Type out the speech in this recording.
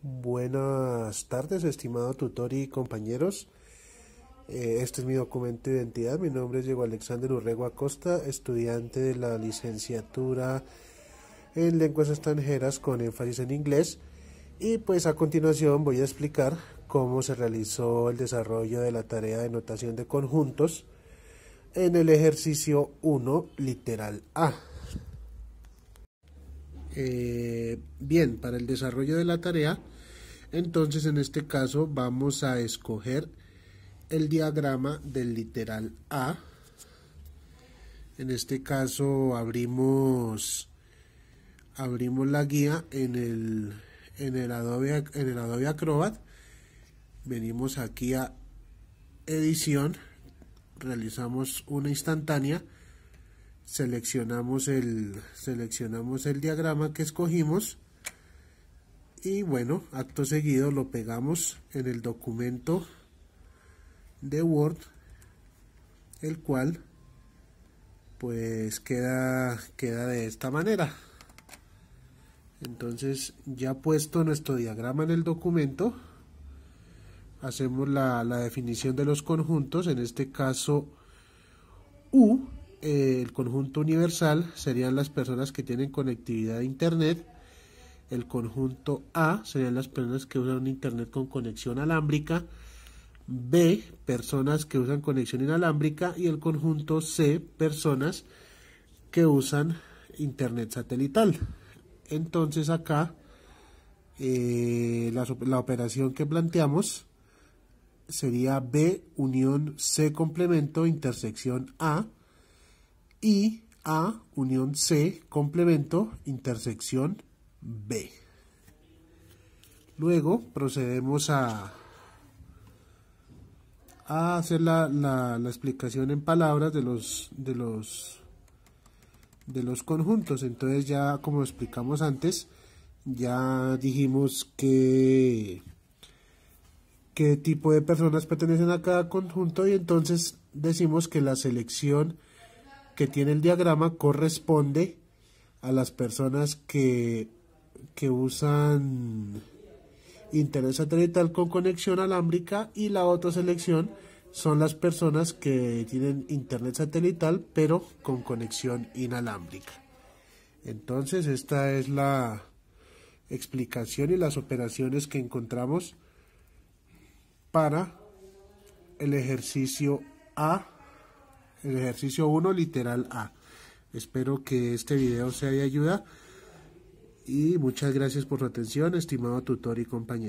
Buenas tardes, estimado tutor y compañeros. Eh, este es mi documento de identidad. Mi nombre es Diego Alexander Urrego Acosta, estudiante de la licenciatura en lenguas extranjeras con énfasis en inglés. Y pues a continuación voy a explicar cómo se realizó el desarrollo de la tarea de notación de conjuntos en el ejercicio 1, literal A. Eh, bien para el desarrollo de la tarea, entonces en este caso vamos a escoger el diagrama del literal A. En este caso abrimos abrimos la guía en el, en el Adobe Acrobat. Venimos aquí a edición, realizamos una instantánea seleccionamos el, seleccionamos el diagrama que escogimos y bueno, acto seguido lo pegamos en el documento de Word el cual pues queda, queda de esta manera entonces ya puesto nuestro diagrama en el documento hacemos la, la definición de los conjuntos en este caso U eh, el conjunto universal serían las personas que tienen conectividad a Internet. El conjunto A serían las personas que usan Internet con conexión alámbrica. B, personas que usan conexión inalámbrica. Y el conjunto C, personas que usan Internet satelital. Entonces acá eh, la operación que planteamos sería B unión C complemento intersección A y A, unión C, complemento, intersección B. Luego procedemos a, hacer la, explicación en palabras de los, de, los, de los conjuntos. Entonces ya como explicamos antes, ya dijimos que qué tipo de personas pertenecen a cada conjunto y entonces decimos que la selección que tiene el diagrama corresponde a las personas que, que usan internet satelital con conexión alámbrica y la otra selección son las personas que tienen internet satelital pero con conexión inalámbrica. Entonces esta es la explicación y las operaciones que encontramos para el ejercicio A el ejercicio 1 literal A. Espero que este video sea de ayuda y muchas gracias por su atención, estimado tutor y compañero.